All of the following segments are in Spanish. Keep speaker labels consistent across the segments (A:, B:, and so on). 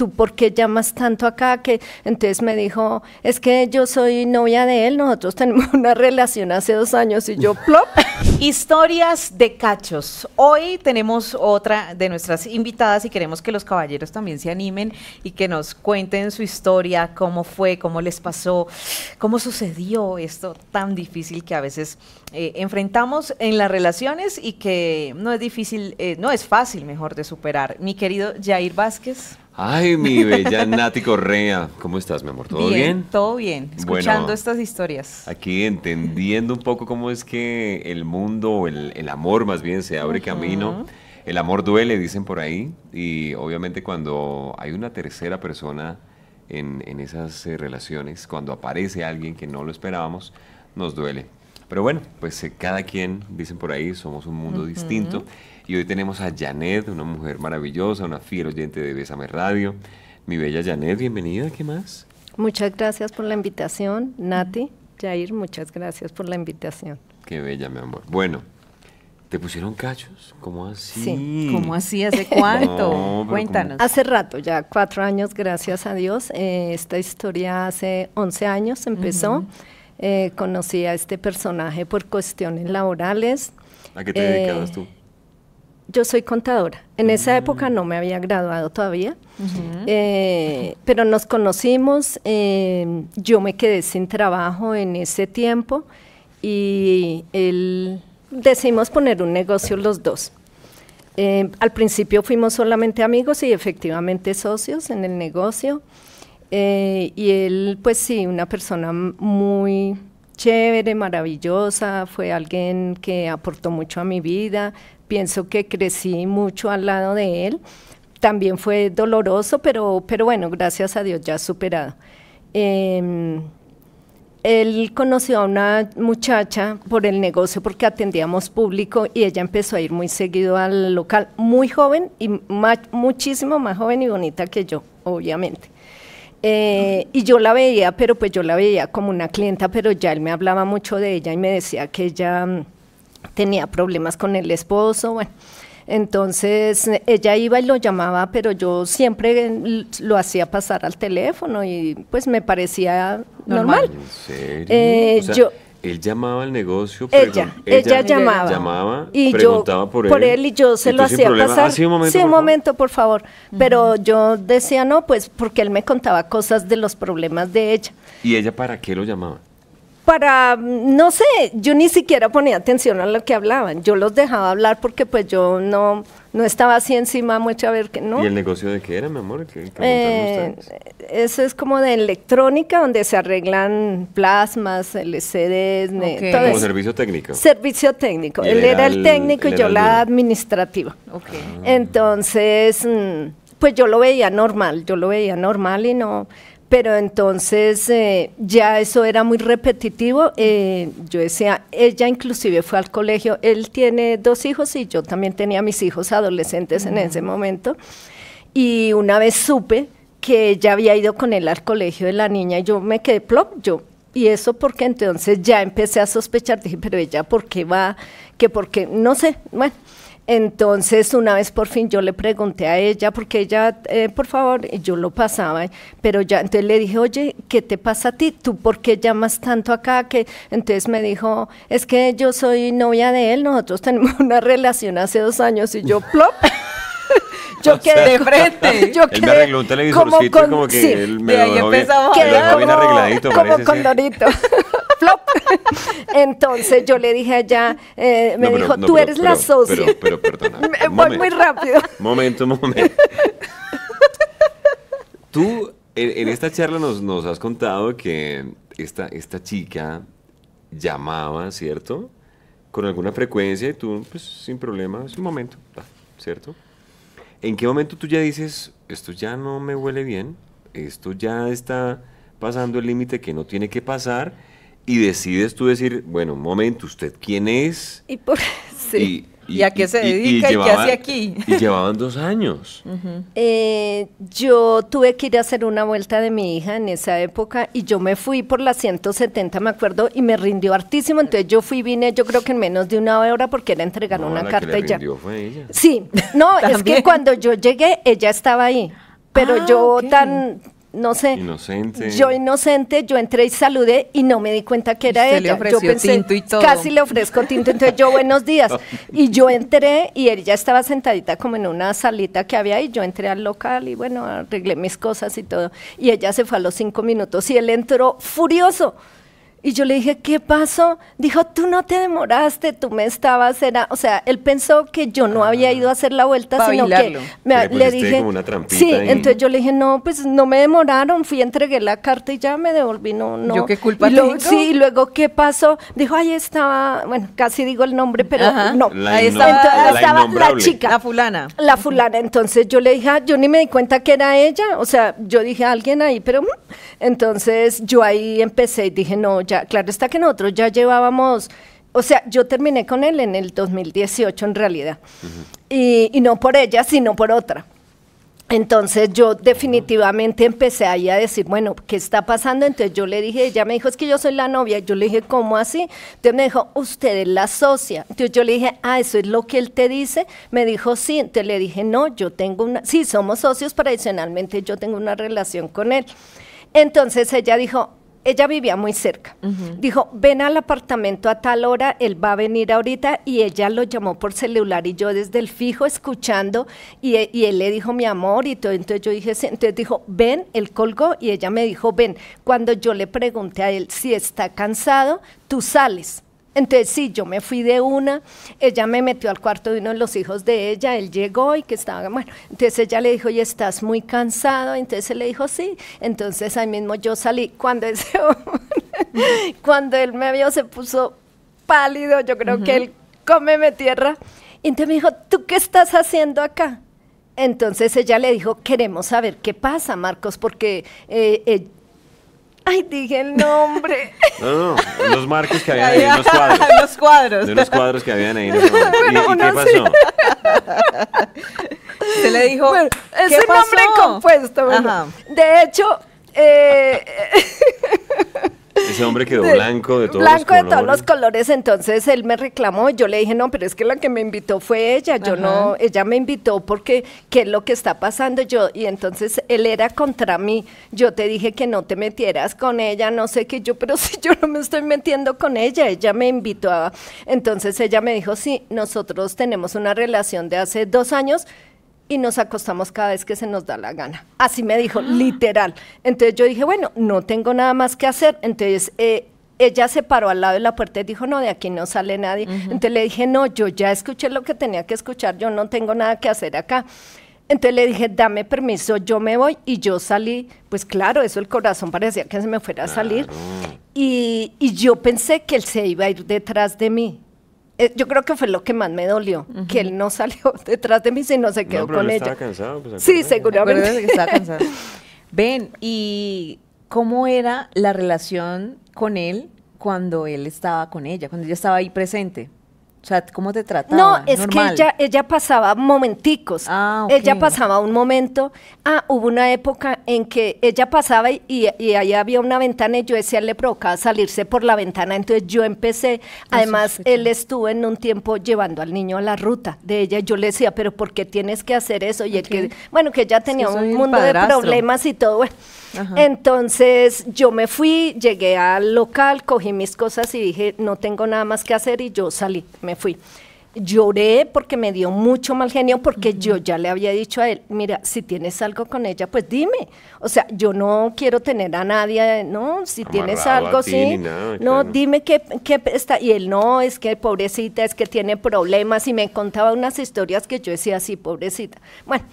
A: ¿tú por qué llamas tanto acá? Que entonces me dijo, es que yo soy novia de él, nosotros tenemos una relación hace dos años y yo plop. Historias de cachos. Hoy tenemos otra de nuestras invitadas y queremos que los caballeros también se animen y que nos cuenten su historia, cómo fue, cómo les pasó, cómo sucedió esto tan difícil que a veces eh, enfrentamos en las relaciones y que no es difícil, eh, no es fácil, mejor, de superar. Mi querido Jair Vázquez.
B: Ay, mi bella Nati Correa, ¿cómo estás, mi amor? ¿Todo bien? Todo bien, escuchando
A: estas historias.
B: Aquí entendiendo un poco cómo es que el mundo, el, el amor más bien, se abre camino. El amor duele, dicen por ahí, y obviamente cuando hay una tercera persona en, esas eh, relaciones, cuando aparece alguien que no lo esperábamos, nos duele. Pero bueno, pues eh, cada quien, dicen por ahí, somos un mundo distinto. Y hoy tenemos a Janet, una mujer maravillosa, una fiel oyente de Bésame Radio. Mi bella Janet, bienvenida, ¿qué más?
A: Muchas gracias por la invitación, Nati, Jair, muchas gracias por la invitación.
B: Qué bella, mi amor. Bueno, ¿Te pusieron cachos? ¿Cómo así? Sí, ¿cómo así? ¿Hace cuánto? Cuéntanos. Hace
A: rato, ya cuatro años, gracias a Dios. Eh, esta historia hace 11 años empezó. Eh, conocí a este personaje por cuestiones laborales.
B: ¿A qué te eh, tú?
A: Yo soy contadora. En mm. esa época no me había graduado todavía, eh, pero nos conocimos. yo me quedé sin trabajo en ese tiempo y él decidimos poner un negocio los dos. al principio fuimos solamente amigos y efectivamente socios en el negocio. Eh, y él, pues sí, una persona muy chévere, maravillosa, fue alguien que aportó mucho a mi vida, pienso que crecí mucho al lado de él, también fue doloroso, pero, pero bueno, gracias a Dios ya superado. Em, él conoció a una muchacha por el negocio porque atendíamos público y ella empezó a ir muy seguido al local, muy joven y muchísimo más joven y bonita que yo, obviamente. Eh, y yo la veía, pero pues yo la veía como una clienta, pero ya él me hablaba mucho de ella y me decía que ella mm, tenía problemas con el esposo, bueno. Entonces ella iba y lo llamaba, pero yo siempre mm, lo hacía pasar al teléfono y pues me parecía normal. ¿En
B: serio? Eh, él llamaba al negocio. Ella, ella, ella llamaba. y preguntaba yo, por él. y
A: yo se lo hacía pasar. Ah, sí, un momento, por, favor. Pero yo decía no, pues porque él me contaba cosas de los problemas de ella.
B: ¿Y ella para qué lo llamaba?
A: para, no sé, yo ni siquiera ponía atención a lo que hablaban, yo los dejaba hablar porque pues yo no, no estaba así encima mucho a ver qué. no. ¿Y
B: el negocio de qué era, mi amor? Eh,
A: eso es como de electrónica, donde se arreglan plasmas, LCDs, okay. Como servicio
B: técnico. Servicio
A: técnico, él, era, el técnico y yo la administrativa. Ah. Entonces, mm, pues yo lo veía normal, yo lo veía normal y no pero entonces eh, ya eso era muy repetitivo. Eh, yo decía, ella inclusive fue al colegio, él tiene dos hijos y yo también tenía mis hijos adolescentes en ese momento. Y una vez supe que ella había ido con él al colegio de la niña y yo me quedé plop, yo. Y eso porque entonces ya empecé a sospechar, dije, pero ella, ¿por qué va? Que qué, no sé, bueno. Entonces, una vez por fin yo le pregunté a ella, porque ella, eh, por favor, yo lo pasaba, pero ya, entonces le dije, oye, ¿qué te pasa a ti? ¿Tú por qué llamas tanto acá? Que, entonces me dijo, es que yo soy novia de él, nosotros tenemos una relación hace dos años y yo, plop.
B: yo quedé de frente. Yo quedé, él me arregló un televisorcito como, como que él me lo dejó bien, como, arregladito. Como parece, con
A: Flop. Entonces yo le dije allá, eh, me dijo, tú eres la socia.
B: Pero, perdona. voy muy rápido. Momento, momento. tú en, esta charla nos, has contado que esta, esta chica llamaba, ¿cierto? Con alguna frecuencia y tú, pues, sin problema, es un momento, ¿cierto? ¿En qué momento tú ya dices, esto ya no me huele bien, esto ya está pasando el límite que no tiene que pasar? Y decides tú decir, bueno, un momento, ¿usted quién es?
A: Y por... Sí. ¿Y, a qué se dedica y, qué hace aquí? Y
B: llevaban dos años.
A: Eh, yo tuve que ir a hacer una vuelta de mi hija en esa época y yo me fui por la 170, me acuerdo, y me rindió hartísimo. Entonces yo fui, vine, yo creo que en menos de una hora porque era entregar una la carta que fue ella. Sí, no, es que cuando yo llegué, ella estaba ahí. Pero ah, yo tan no sé. Yo inocente, yo entré y saludé y no me di cuenta que era ella. yo pensé, casi le ofrezco tinto, entonces yo buenos días. Y yo entré y ella estaba sentadita como en una salita que había ahí. yo entré al local y bueno, arreglé mis cosas y todo. Y ella se fue a los cinco minutos y él entró furioso. Y yo le dije, ¿qué pasó? Dijo, tú no te demoraste, tú me estabas, era, o sea, él pensó que yo no había ah. ido a hacer la vuelta, sino que me, le, dije, sí, entonces yo le dije, no, pues no me demoraron, fui, entregué la carta y ya me devolví, no, no. ¿Yo qué culpa tengo? Sí, y luego, ¿qué pasó? Dijo, ahí estaba, bueno, casi digo el nombre, pero no. ahí estaba, la, chica. La fulana. La fulana, entonces yo le dije, ah, yo ni me di cuenta que era ella, o sea, yo dije, alguien ahí, pero, mm. entonces yo ahí empecé y dije, no, claro está que nosotros ya llevábamos o sea, yo terminé con él en el 2018 en realidad. y, no por ella, sino por otra. Entonces yo definitivamente empecé ahí a decir, bueno, ¿qué está pasando? Entonces yo le dije, ella me dijo, es que yo soy la novia. Yo le dije, ¿cómo así? Entonces me dijo, usted es la socia. Entonces yo le dije, ah, eso es lo que él te dice. Me dijo, sí. Entonces le dije, no, yo tengo una, sí, somos socios, tradicionalmente yo tengo una relación con él. Entonces ella dijo, ella vivía muy cerca. Dijo, ven al apartamento a tal hora, él va a venir ahorita y ella lo llamó por celular y yo desde el fijo escuchando y, él le dijo mi amor y todo. Entonces yo dije, sí. entonces dijo, ven, él colgó y ella me dijo, ven. Cuando yo le pregunté a él si está cansado, tú sales. Entonces, sí, yo me fui de una, ella me metió al cuarto de uno de los hijos de ella, él llegó y que estaba, bueno, entonces ella le dijo, y estás muy cansado, entonces él le dijo, sí, entonces ahí mismo yo salí, cuando ese cuando él me vio se puso pálido, yo creo que él cómeme tierra, y entonces me dijo, ¿tú qué estás haciendo acá? Entonces ella le dijo, queremos saber qué pasa, Marcos, porque eh, eh, Ay, dije el nombre.
B: No, no, los marcos que habían ahí, los cuadros.
A: los cuadros. De los
B: cuadros que habían ahí. bueno, ¿Y, qué pasó?
A: Se le dijo. Bueno, es un nombre compuesto. De hecho, eh,
B: Ese hombre quedó blanco de todos los colores. de todos los
A: colores, entonces él me reclamó, yo le dije, no, pero es que la que me invitó fue ella, yo no, ella me invitó porque qué es lo que está pasando yo, y entonces él era contra mí, yo te dije que no te metieras con ella, no sé qué yo, pero si yo no me estoy metiendo con ella, ella me invitó entonces ella me dijo, sí, nosotros tenemos una relación de hace dos años, y nos acostamos cada vez que se nos da la gana. Así me dijo, ah. literal. Entonces yo dije, bueno, no tengo nada más que hacer. Entonces eh, ella se paró al lado de la puerta y dijo, no, de aquí no sale nadie. Entonces le dije, no, yo ya escuché lo que tenía que escuchar, yo no tengo nada que hacer acá. Entonces le dije, dame permiso, yo me voy. Y yo salí, pues claro, eso el corazón parecía que se me fuera a salir. y yo pensé que él se iba a ir detrás de mí. Eh, yo creo que fue lo que más me dolió, que él no salió detrás de mí, sino se quedó con él ella. Pues,
B: estaba cansado, sí, seguramente.
A: Ven, ¿y cómo era la relación con él cuando él estaba con ella, cuando ella estaba ahí presente? O sea, ¿cómo te trataba? No, es que ella, ella pasaba momenticos. Ah, ella pasaba un momento. Ah, hubo una época en que ella pasaba y, y, ahí había una ventana y yo decía, le provocaba salirse por la ventana. Entonces yo empecé. Además, él estuvo en un tiempo llevando al niño a la ruta de ella. Yo le decía, pero ¿por qué tienes que hacer eso? Y él que, bueno, que ella tenía un mundo de problemas y todo. Bueno, entonces yo me fui, llegué al local, cogí mis cosas y dije, no tengo nada más que hacer y yo salí, me fui. Lloré porque me dio mucho mal genio porque yo ya le había dicho a él, mira, si tienes algo con ella, pues dime. O sea, yo no quiero tener a nadie, no, si tienes algo, sí, no, dime qué, está. Y él no, es que pobrecita, es que tiene problemas y me contaba unas historias que yo decía, así pobrecita. Bueno.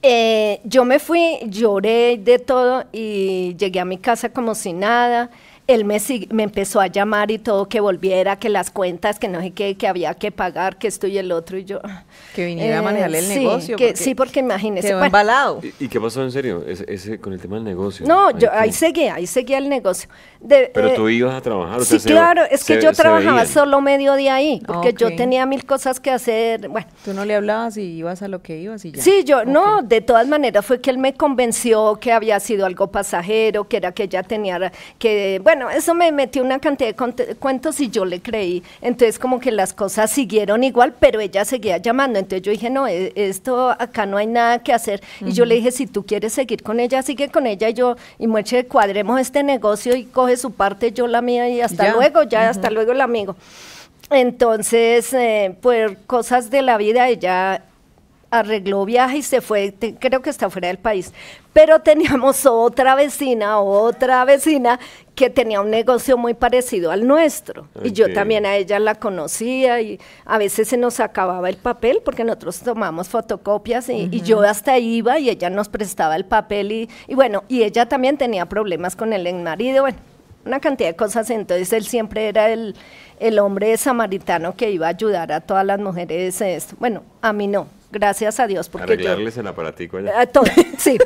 A: Eh, yo me fui, lloré de todo y llegué a mi casa como si nada él me, me empezó a llamar y todo, que volviera, que las cuentas, que no sé qué, que había que pagar, que esto y el otro, y yo... Que viniera a manejar el eh, negocio. sí, porque imagínese... embalado.
B: ¿Y, qué pasó en serio ese, con el tema del negocio? No, yo ahí
A: seguía, ahí seguía el negocio. Pero eh, tú ibas
B: a trabajar, o Sí, claro, es que yo trabajaba solo
A: medio día ahí, porque yo tenía mil cosas que hacer, bueno. Tú no le hablabas y ibas a lo que ibas y ya. Sí, yo, no, de todas maneras fue que él me convenció que había sido algo pasajero, que era que ya tenía, que, bueno, bueno, eso me metió una cantidad de cuentos y yo le creí. Entonces como que las cosas siguieron igual, pero ella seguía llamando. Entonces yo dije, no, e-, esto acá no hay nada que hacer. Y yo le dije, si tú quieres seguir con ella, sigue con ella y yo, y muerche, cuadremos este negocio y coge su parte, yo la mía y hasta luego, ya, hasta luego el amigo. Entonces, eh, por cosas de la vida, ella arregló viaje y se fue, creo que está fuera del país. Pero teníamos otra vecina, otra vecina que tenía un negocio muy parecido al nuestro. Y yo también a ella la conocía y a veces se nos acababa el papel porque nosotros tomamos fotocopias y, yo hasta iba y ella nos prestaba el papel y, bueno, y ella también tenía problemas con el marido, bueno, una cantidad de cosas. Entonces él siempre era el, el hombre samaritano que iba a ayudar a todas las mujeres. Esto, Bueno, a mí no, Gracias a Dios. Porque Arreglarles
B: el aparatico allá. Ah,
A: sí.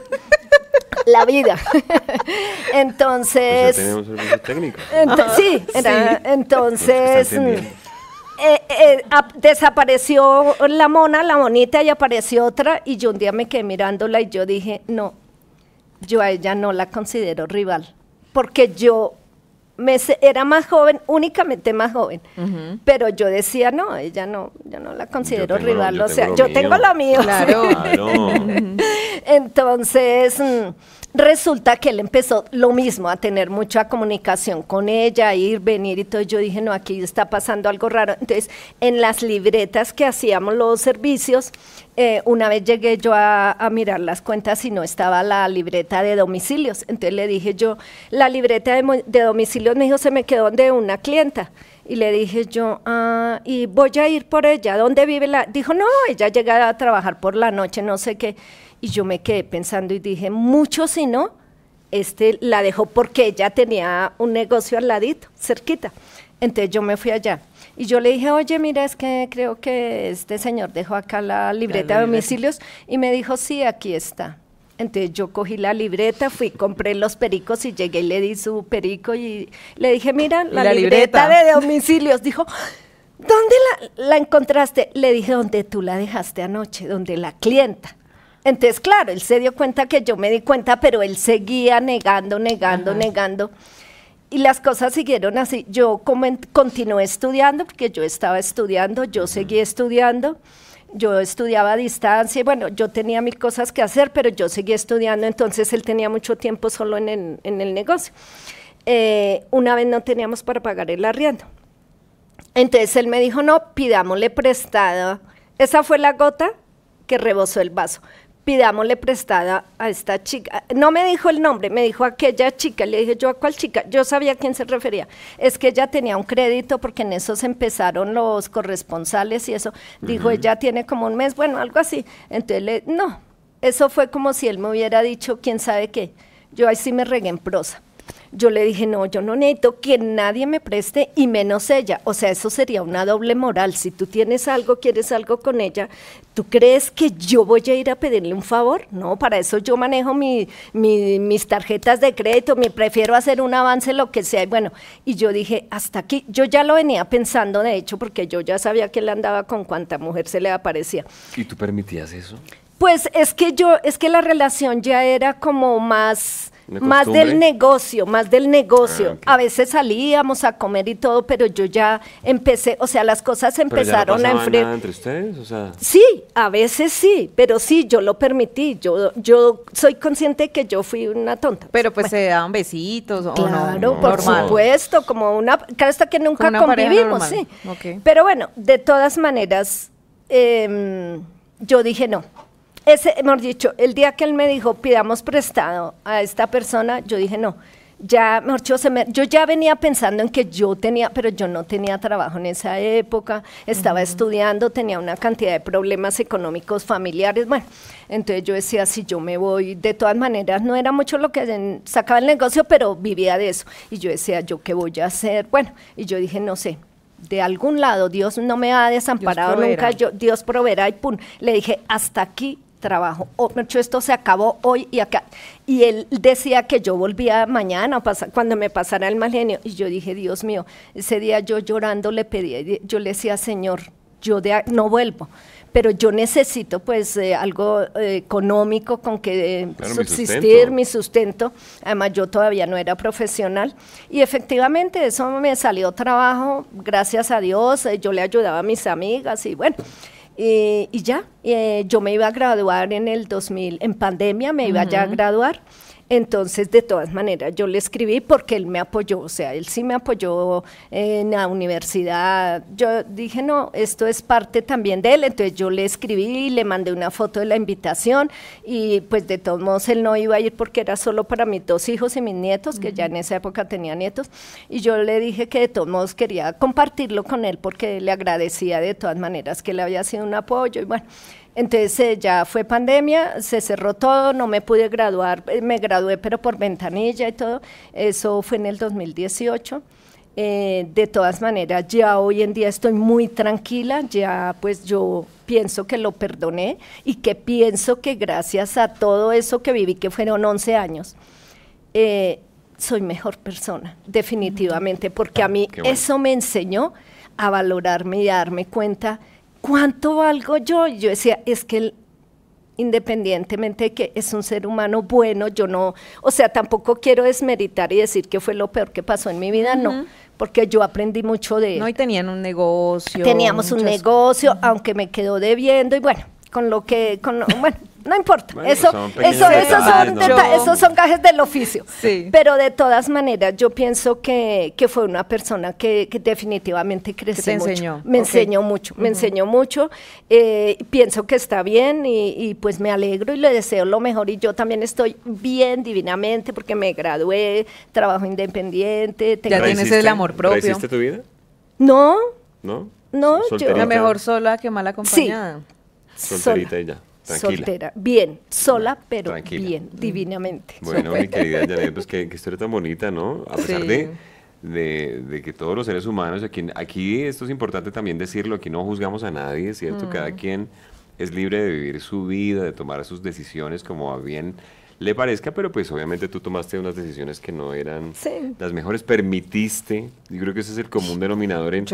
A: la vida. entonces. Pues tenemos
B: servicios técnicos. sí,
A: entonces. Mm, eh, eh, desapareció la mona, la monita, y apareció otra, y yo un día me quedé mirándola y yo dije, no, yo a ella no la considero rival, porque yo era más joven, únicamente más joven. Pero yo decía, no, ella no, yo no la considero rival, o sea, yo tengo lo mío. Claro. claro. Entonces, mm, Resulta que él empezó lo mismo, a tener mucha comunicación con ella, ir, venir y todo. Yo dije, no, aquí está pasando algo raro. Entonces, en las libretas que hacíamos los servicios, eh, una vez llegué yo a, mirar las cuentas y no estaba la libreta de domicilios. Entonces le dije yo, la libreta de, domicilios, me dijo, se me quedó de una clienta. Y le dije yo, ah, y voy a ir por ella, ¿dónde vive la? Dijo, no, ella llega a trabajar por la noche, no sé qué. Y yo me quedé pensando y dije, mucho si no, este la dejó porque ella tenía un negocio al ladito, cerquita. Entonces yo me fui allá. Y yo le dije, oye, mira, es que creo que este señor dejó acá la libreta de domicilios. Y me dijo, sí, aquí está. Entonces yo cogí la libreta, fui, compré los pericos y llegué y le di su perico y le dije, mira, la, libreta. de domicilios. Dijo, ¿dónde la, la encontraste? Le dije, donde tú la dejaste anoche, donde la clienta. Entonces, claro, él se dio cuenta que yo me di cuenta, pero él seguía negando, negando, negando. Y las cosas siguieron así. Yo continué estudiando, porque yo estaba estudiando, yo seguí estudiando, yo estudiaba a distancia, y bueno, yo tenía mil cosas que hacer, pero yo seguí estudiando, entonces él tenía mucho tiempo solo en el, negocio. Eh, una vez no teníamos para pagar el arriendo. Entonces él me dijo, no, pidámosle prestado. Esa fue la gota que rebosó el vaso pidámosle prestada a esta chica. No me dijo el nombre, me dijo aquella chica. Le dije yo a cuál chica. Yo sabía a quién se refería. Es que ella tenía un crédito porque en eso se empezaron los corresponsales y eso. Dijo, ella tiene como un mes, bueno, algo así. Entonces, le, no, eso fue como si él me hubiera dicho, quién sabe qué. Yo ahí sí me regué en prosa yo le dije, no, yo no necesito que nadie me preste y menos ella. O sea, eso sería una doble moral. Si tú tienes algo, quieres algo con ella, ¿tú crees que yo voy a ir a pedirle un favor? No, para eso yo manejo mis tarjetas de crédito, me prefiero hacer un avance, lo que sea. Y bueno, y yo dije, hasta aquí, yo ya lo venía pensando, de hecho, porque yo ya sabía que él andaba con cuanta mujer se le aparecía.
B: ¿Y tú permitías eso?
A: Pues es que yo, es que la relación ya era como más más del negocio, más del negocio. Ah, a veces salíamos a comer y todo, pero yo ya empecé, o sea, las cosas empezaron a enfriar.
B: entre ustedes?
A: Sí, a veces sí, pero sí, yo lo permití. Yo, yo soy consciente que yo fui una tonta. Pero pues se daban besitos o Claro, por supuesto, como una, claro hasta que nunca convivimos, sí. Pero bueno, de todas maneras, em, yo dije no ese, dicho, el día que él me dijo, pidamos prestado a esta persona, yo dije, no, ya, mejor yo ya venía pensando en que yo tenía, pero yo no tenía trabajo en esa época, estaba estudiando, tenía una cantidad de problemas económicos familiares, bueno, entonces yo decía, si yo me voy, de todas maneras, no era mucho lo que sacaba el negocio, pero vivía de eso, y yo decía, ¿yo qué voy a hacer? Bueno, y yo dije, no sé, de algún lado, Dios no me ha desamparado nunca, Dios proveerá y pum, le dije, hasta aquí trabajo, oh, esto se acabó hoy y acá. Y él decía que yo volvía mañana cuando me pasara el mal Y yo dije, Dios mío, ese día yo llorando le pedí, yo le decía, Señor, yo no vuelvo pero yo necesito pues eh, algo eh, económico con que subsistir, eh, mi sustento. mi sustento. Además yo todavía no era profesional y efectivamente eso me salió trabajo, gracias a Dios, yo le ayudaba a mis amigas y bueno. Eh, y ya, eh, yo me iba a graduar en el 2000, en pandemia me iba ya a graduar. Entonces, de todas maneras, yo le escribí porque él me apoyó, o sea, él sí me apoyó en la universidad. Yo dije, no, esto es parte también de él, entonces yo le escribí y le mandé una foto de la invitación y pues de todos modos él no iba a ir porque era solo para mis dos hijos y mis nietos, que ya en esa época tenía nietos, y yo le dije que de todos modos quería compartirlo con él porque le agradecía de todas maneras que le había sido un apoyo y bueno. Entonces eh, ya fue pandemia, se cerró todo, no me pude graduar, eh, me gradué pero por ventanilla y todo, eso fue en el 2018. Eh, de todas maneras, ya hoy en día estoy muy tranquila, ya pues yo pienso que lo perdoné y que pienso que gracias a todo eso que viví, que fueron 11 años, soy mejor persona, definitivamente, porque ah, a mí eso me enseñó a valorarme y a darme cuenta ¿cuánto valgo yo? Yo decía, es que independientemente de que es un ser humano bueno, yo no, o sea, tampoco quiero desmeritar y decir que fue lo peor que pasó en mi vida, no, porque yo aprendí mucho de No, y tenían un negocio. Teníamos un negocio, aunque me quedó debiendo y bueno, con lo que, con bueno, no importa. eso, eso, esos, son gajes del oficio. Pero de todas maneras, yo pienso que, fue una persona que, definitivamente creció. Me enseñó. Me mucho, me enseñó mucho. Eh, pienso que está bien y, pues me alegro y le deseo lo mejor. Y yo también estoy bien divinamente porque me gradué, trabajo independiente. Tengo ¿Ya tienes el amor propio? ¿Hiciste tu vida? No.
B: ¿No? No, yo. mejor
A: sola que mal acompañada. Solterita y soltera. Bien, sola, pero bien, mm. divinamente. Bueno, mi querida
B: pues qué, historia tan bonita, ¿no? A pesar de, que todos los seres humanos, aquí, aquí esto es importante también decirlo, aquí no juzgamos a nadie, ¿cierto? Cada mm. quien es libre de vivir su vida, de tomar sus decisiones como a bien le parezca, pero pues obviamente tú tomaste unas decisiones que no eran las mejores, permitiste, yo creo que ese es el común denominador en,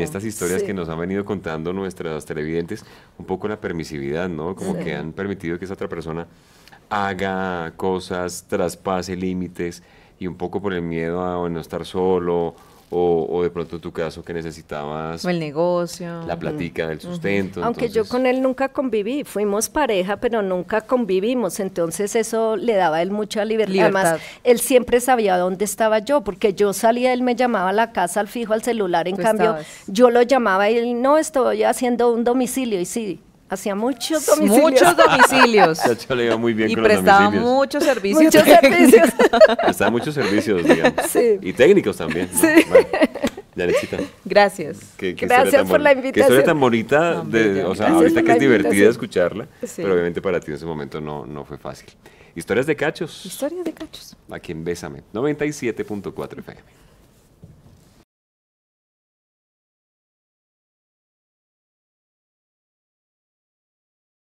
B: estas historias que nos han venido contando nuestras televidentes, un poco la permisividad, ¿no? Como que han permitido que esa otra persona haga cosas, traspase límites y un poco por el miedo a no estar solo o, de pronto tu caso que necesitabas... O
A: el negocio.
B: La platica, el sustento. Aunque yo
A: con él nunca conviví, fuimos pareja, pero nunca convivimos, entonces eso le daba a él mucha libertad. Además, él siempre sabía dónde estaba yo, porque yo salía, él me llamaba a la casa, al fijo, al celular, en cambio yo lo llamaba y él, no, estoy haciendo un domicilio, y sí, hacía muchos domicilios. Muchos domicilios.
B: le iba muy bien y prestaba los domicilios.
A: muchos servicios. Muchos servicios.
B: prestaba muchos servicios, digamos. Y técnicos también. Gracias. Gracias por la invitación. Que historia tan bonita, o sea, ahorita que es divertida escucharla, pero obviamente para ti en ese momento no, no fue fácil. Historias de cachos. Historias de cachos. A quien Bésame, 97.4 FM.